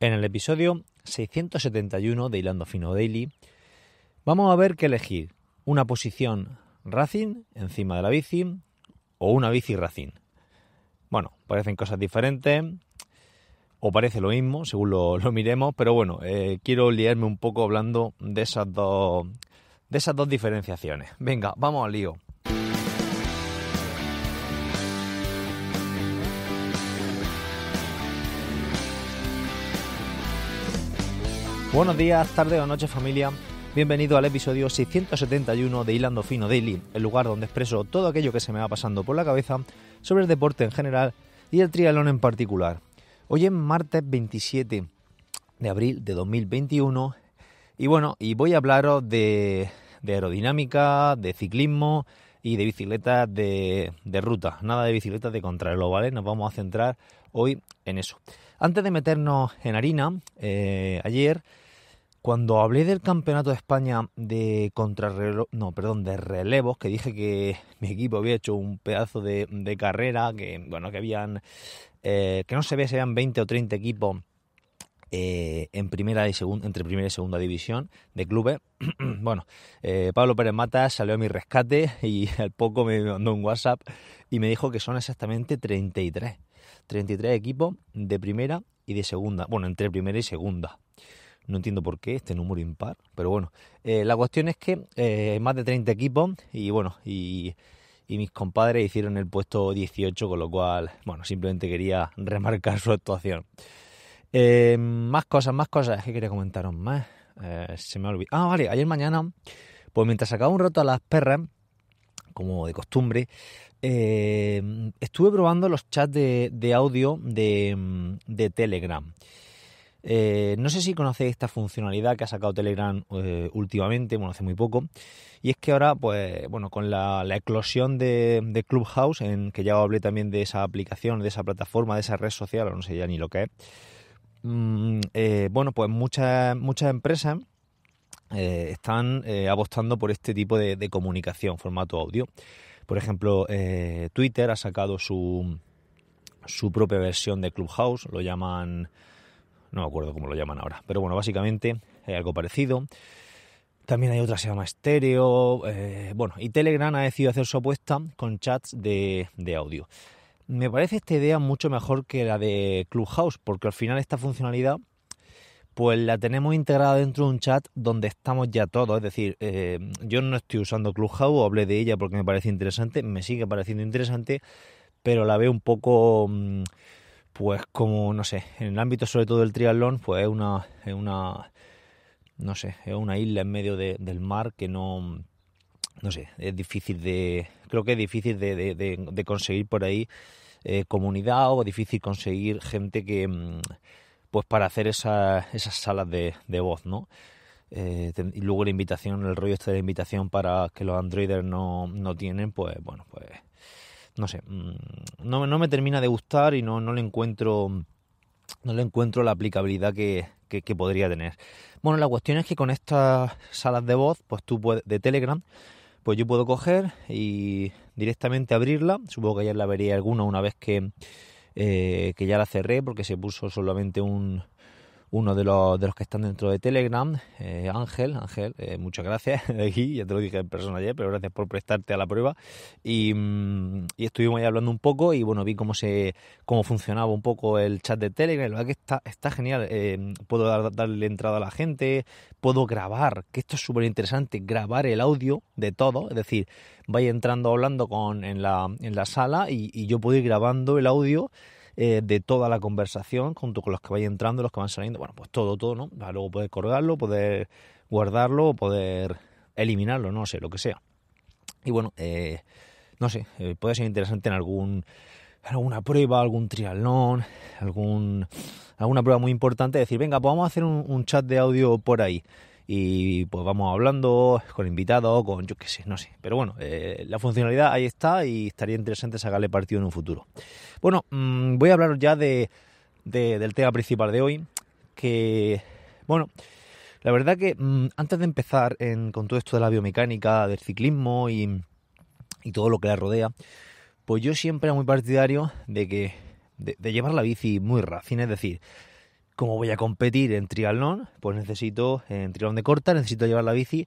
En el episodio 671 de Hilando Fino Daily vamos a ver qué elegir una posición Racing encima de la bici o una bici Racing. Bueno, parecen cosas diferentes o parece lo mismo según lo, miremos, pero bueno, eh, quiero liarme un poco hablando de esas dos de esas dos diferenciaciones. Venga, vamos al lío. Buenos días, tarde o noche familia. Bienvenido al episodio 671 de Hilando Fino Daily, el lugar donde expreso todo aquello que se me va pasando por la cabeza sobre el deporte en general y el triatlón en particular. Hoy es martes 27 de abril de 2021 y bueno, y voy a hablaros de, aerodinámica, de ciclismo y de bicicletas de, de ruta, nada de bicicletas de contrarreloj, ¿vale? Nos vamos a centrar hoy en eso. Antes de meternos en harina, eh, ayer, cuando hablé del Campeonato de España de no, perdón, de relevos, que dije que mi equipo había hecho un pedazo de, carrera, que bueno, que habían, eh, que no se ve si eran 20 o 30 equipos eh, en primera y segunda, entre primera y segunda división de clubes. bueno, Pablo Pérez Mata salió a mi rescate y al poco me mandó un WhatsApp y me dijo que son exactamente 33. 33 equipos de primera y de segunda. Bueno, entre primera y segunda. No entiendo por qué este número impar, pero bueno. Eh, la cuestión es que eh, más de 30 equipos y bueno, y, mis compadres hicieron el puesto 18, con lo cual, bueno, simplemente quería remarcar su actuación. Eh, más cosas, más cosas que quería comentaros más. se me ha olvidado. Ah, vale, ayer mañana, pues mientras sacaba un rato a las perras, como de costumbre, eh, estuve probando los chats de, audio de, Telegram. Eh, no sé si conocéis esta funcionalidad que ha sacado Telegram eh, últimamente, bueno, hace muy poco. Y es que ahora, pues, bueno, con la, eclosión de, Clubhouse, en que ya hablé también de esa aplicación, de esa plataforma, de esa red social, o no sé ya ni lo que es. Mm, bueno, pues muchas, muchas empresas eh, están eh, apostando por este tipo de, comunicación, formato audio. Por ejemplo, eh, Twitter ha sacado su, propia versión de Clubhouse, lo llaman, no me acuerdo cómo lo llaman ahora, pero bueno, básicamente hay algo parecido. También hay otra se llama Stereo. bueno, y Telegram ha decidido hacer su apuesta con chats de, audio. Me parece esta idea mucho mejor que la de Clubhouse, porque al final esta funcionalidad pues la tenemos integrada dentro de un chat donde estamos ya todos. Es decir, eh, yo no estoy usando Clubhouse, hablé de ella porque me parece interesante, me sigue pareciendo interesante, pero la veo un poco, mm, pues como, no sé, en el ámbito sobre todo del triatlón, pues es una, una no sé, es una isla en medio del mar que no, no sé, es difícil de, creo que es difícil de, conseguir por ahí eh, comunidad o difícil conseguir gente que... Mm, pues para hacer esa, esas salas de, de voz, ¿no? Eh, y luego la invitación, el rollo este de invitación para que los androiders no, tienen, pues bueno, pues no sé, mm, no, no me termina de gustar y no, no le encuentro no le encuentro la aplicabilidad que, que, podría tener. Bueno, la cuestión es que con estas salas de voz, pues tú de Telegram, pues yo puedo coger y directamente abrirla. Supongo que ya la vería alguna una vez que, eh, que ya la cerré porque se puso solamente un, uno de los, de los que están dentro de Telegram, eh, Ángel. Ángel, eh, muchas gracias aquí, ya te lo dije en persona ayer, pero gracias por prestarte a la prueba. Mm, y, estuvimos ahí hablando un poco y bueno, vi cómo, se, cómo funcionaba un poco el chat de Telegram. La verdad que está, está genial. Eh, puedo darle entrada a la gente, puedo grabar, que esto es súper interesante, grabar el audio de todo. Es decir, vais entrando hablando con, en, la, en la sala y yo puedo ir grabando el audio eh, de toda la conversación, junto con los que vayan entrando, los que van saliendo, bueno, pues todo, todo, ¿no? luego poder colgarlo, poder guardarlo, poder eliminarlo, no sé, lo que sea. Y bueno, eh, no sé, eh, puede ser interesante en algún alguna prueba, algún trialón algún, alguna prueba muy importante, decir, venga, pues vamos a hacer un, chat de audio por ahí y pues vamos hablando con invitados, con yo qué sé, no sé. Pero bueno, eh, la funcionalidad ahí está y estaría interesante sacarle partido en un futuro. Bueno, mm, voy a hablar ya de, del tema principal de hoy, que, bueno, la verdad que mm, antes de empezar con todo esto de la biomecánica, del ciclismo y, y todo lo que la rodea, pues yo siempre era muy partidario de que de, llevar la bici muy racing es decir, como voy a competir en triatlón, pues necesito, en triatlón de corta, necesito llevar la bici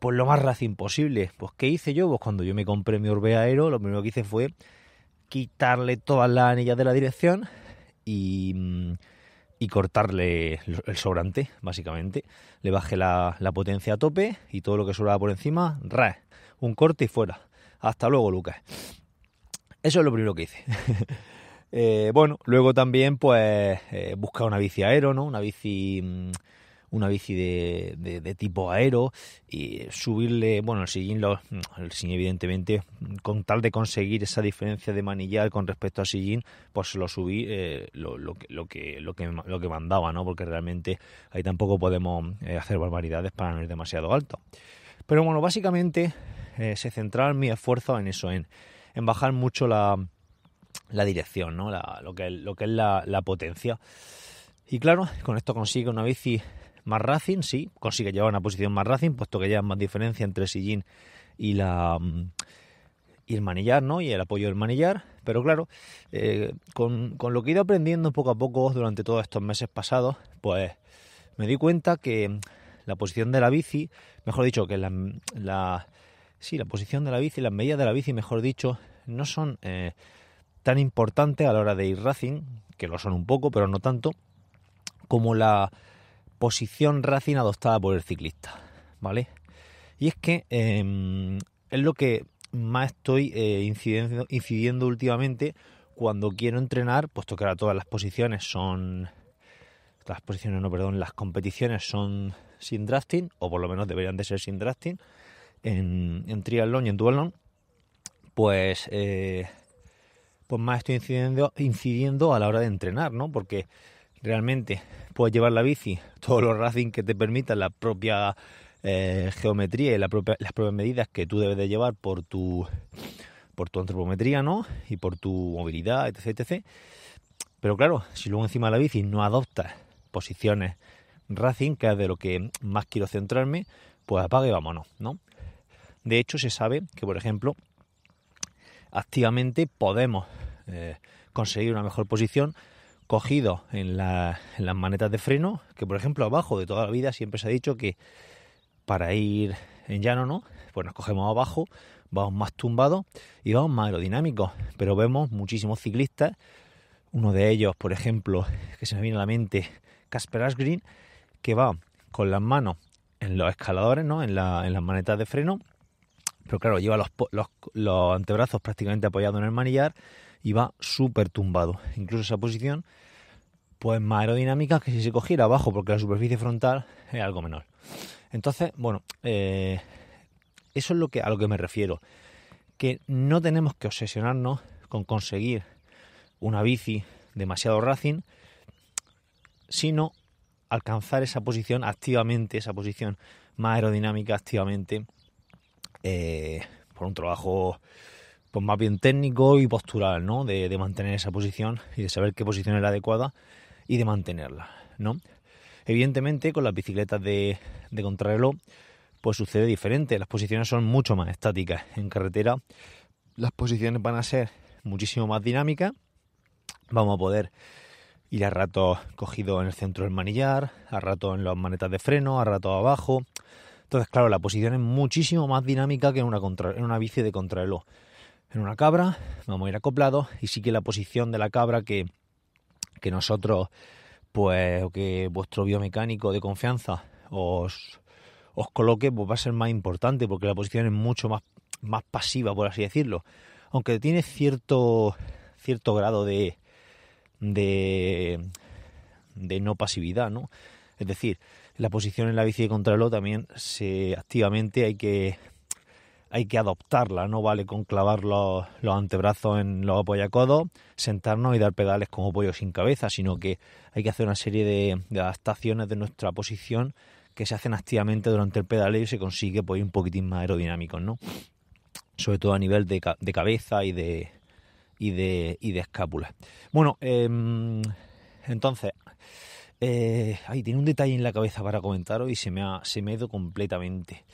pues lo más racing posible. Pues ¿qué hice yo? Pues cuando yo me compré mi Orbea Aero, lo primero que hice fue quitarle todas las anillas de la dirección y, mm, cortarle el sobrante, básicamente. Le bajé la, potencia a tope y todo lo que sobraba por encima, ra, un corte y fuera. Hasta luego, Lucas. Eso es lo primero que hice. Eh, bueno, luego también, pues, eh, buscar una bici aero, ¿no? Una bici. Mm, una bici de, tipo aero y subirle, bueno, el sillín, lo, evidentemente, con tal de conseguir esa diferencia de manillar con respecto al sillín, pues lo subí eh, lo, lo, que, lo, que, mandaba, ¿no? Porque realmente ahí tampoco podemos hacer barbaridades para no ir demasiado alto. Pero bueno, básicamente se centraron mi esfuerzo en eso, en bajar mucho la, la dirección, ¿no? La, lo, que, lo que es la, potencia. Y claro, con esto consigue una bici más racing, sí, consigue llevar una posición más racing, puesto que ya hay más diferencia entre el sillín y la mm, el manillar, ¿no? Y el apoyo del manillar. Pero claro, eh, con, lo que he ido aprendiendo poco a poco durante todos estos meses pasados, pues me di cuenta que la posición de la bici, mejor dicho, que la, sí, la posición de la bici, las medidas de la bici, mejor dicho, no son eh, tan importante a la hora de ir Racing, que lo son un poco, pero no tanto, como la posición Racing adoptada por el ciclista, ¿vale? Y es que em, es lo que más estoy eh, incidiendo, últimamente cuando quiero entrenar, puesto que ahora todas las posiciones son... Las posiciones, no, perdón, las competiciones son sin drafting, o por lo menos deberían de ser sin drafting, en, en triatlón y en duatlón, pues... Eh, más estoy incidiendo, a la hora de entrenar, ¿no? Porque realmente puedes llevar la bici, todos los racing que te permitan la propia eh, geometría y las propias medidas que tú debes de llevar por tu por tu antropometría, ¿no? Y por tu movilidad, etc, etc. Pero claro, si luego encima de la bici no adoptas posiciones racing, que es de lo que más quiero centrarme, pues apague y vámonos, ¿no? De hecho, se sabe que, por ejemplo, activamente podemos eh, conseguir una mejor posición cogido en, las manetas de freno, que por ejemplo abajo de toda la vida siempre se ha dicho que para ir en llano, ¿no? Pues nos cogemos abajo, vamos más tumbados y vamos más aerodinámicos. Pero vemos muchísimos ciclistas, uno de ellos, por ejemplo, que se me viene a la mente, Casper Asgreen, que va con las manos en los escaladores, ¿no? En, las manetas de freno, pero claro, lleva los antebrazos prácticamente apoyados en el manillar y va súper tumbado. Incluso esa posición, pues más aerodinámica que si se cogiera abajo, porque la superficie frontal es algo menor. Entonces, bueno, eh, eso es lo que, a lo que me refiero. Que no tenemos que obsesionarnos con conseguir una bici demasiado racing, sino alcanzar esa posición activamente, esa posición más aerodinámica activamente, eh, por un trabajo pues más bien técnico y postural, ¿no? De, mantener esa posición y de saber qué posición es la adecuada y de mantenerla, ¿no? Evidentemente, con las bicicletas de, de contrarreloj, pues sucede diferente. Las posiciones son mucho más estáticas. En carretera, las posiciones van a ser muchísimo más dinámicas. Vamos a poder ir a rato cogido en el centro del manillar, a rato en las manetas de freno, a rato abajo. Entonces, claro, la posición es muchísimo más dinámica que en una, en una bici de contrarreloj en una cabra, vamos a ir acoplado y sí que la posición de la cabra que, que nosotros, pues, o que vuestro biomecánico de confianza os, coloque, pues va a ser más importante porque la posición es mucho más, más pasiva, por así decirlo. Aunque tiene cierto, cierto grado de, de, no pasividad, ¿no? Es decir, la posición en la bici de control también se activamente hay que hay que adoptarla, no vale con clavar los, antebrazos en los apoyacodos, sentarnos y dar pedales como pollo sin cabeza, sino que hay que hacer una serie de, adaptaciones de nuestra posición que se hacen activamente durante el pedaleo y se consigue pues, un poquitín más aerodinámicos, ¿no? Sobre todo a nivel de, cabeza y de, y de, y de escápula. Bueno, em, entonces, eh, tiene un detalle en la cabeza para comentaros y se me ha, se me ha ido completamente.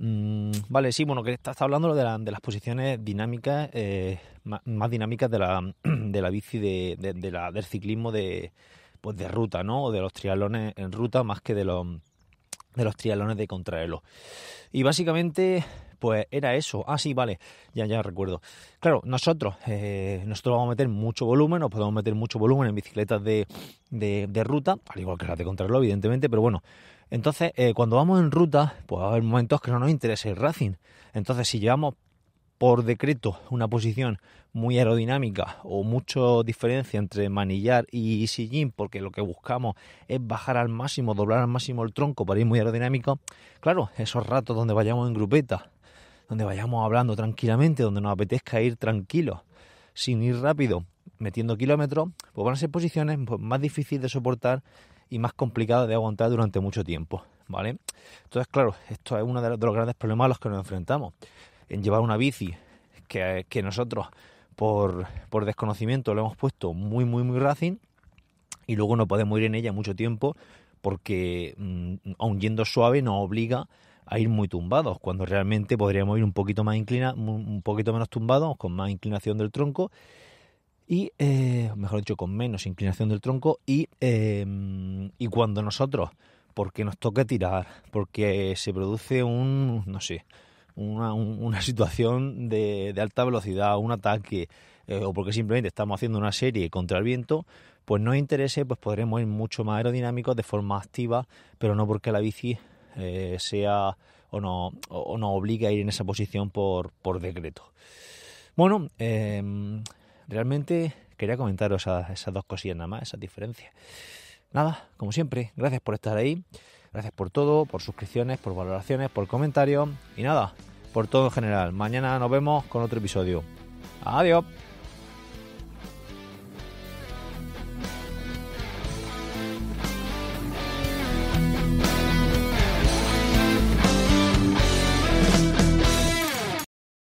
Mm, vale, sí, bueno, que está, hablando de, las posiciones dinámicas, eh, más, dinámicas de la, de la bici, de, la, del ciclismo de, pues de ruta, ¿no? O de los trialones en ruta más que de los, de los triatlones de contrarreloj. Y básicamente pues era eso. Ah, sí, vale, ya, ya recuerdo. Claro, nosotros, eh, nosotros vamos a meter mucho volumen, nos podemos meter mucho volumen en bicicletas de, ruta, al igual que las de contrarreloj, evidentemente, pero bueno. Entonces, eh, cuando vamos en ruta, pues va a haber momentos que no nos interesa el racing. Entonces, si llevamos por decreto una posición muy aerodinámica o mucha diferencia entre manillar y sillín porque lo que buscamos es bajar al máximo, doblar al máximo el tronco para ir muy aerodinámico, claro, esos ratos donde vayamos en grupeta donde vayamos hablando tranquilamente, donde nos apetezca ir tranquilos, sin ir rápido, metiendo kilómetros, pues van a ser posiciones pues, más difíciles de soportar y más complicadas de aguantar durante mucho tiempo, ¿vale? Entonces, claro, esto es uno de los, grandes problemas a los que nos enfrentamos, en llevar una bici que, nosotros por, desconocimiento lo hemos puesto muy, muy, muy racing y luego no podemos ir en ella mucho tiempo porque mm, aun yendo suave nos obliga a ir muy tumbados, cuando realmente podríamos ir un poquito más inclina, un poquito menos tumbados, con más inclinación del tronco y, eh, mejor dicho, con menos inclinación del tronco y, em, y cuando nosotros, porque nos toca tirar, porque se produce un, no sé, una, una situación de, alta velocidad, un ataque, eh, o porque simplemente estamos haciendo una serie contra el viento, pues nos interese, pues podremos ir mucho más aerodinámicos de forma activa, pero no porque la bici eh, sea o no, o no obligue a ir en esa posición por, decreto. Bueno, em, realmente quería comentaros esas dos cosillas nada más, esas diferencias. Nada, como siempre, gracias por estar ahí, gracias por todo, por suscripciones, por valoraciones, por comentarios y nada, por todo en general. Mañana nos vemos con otro episodio. Adiós.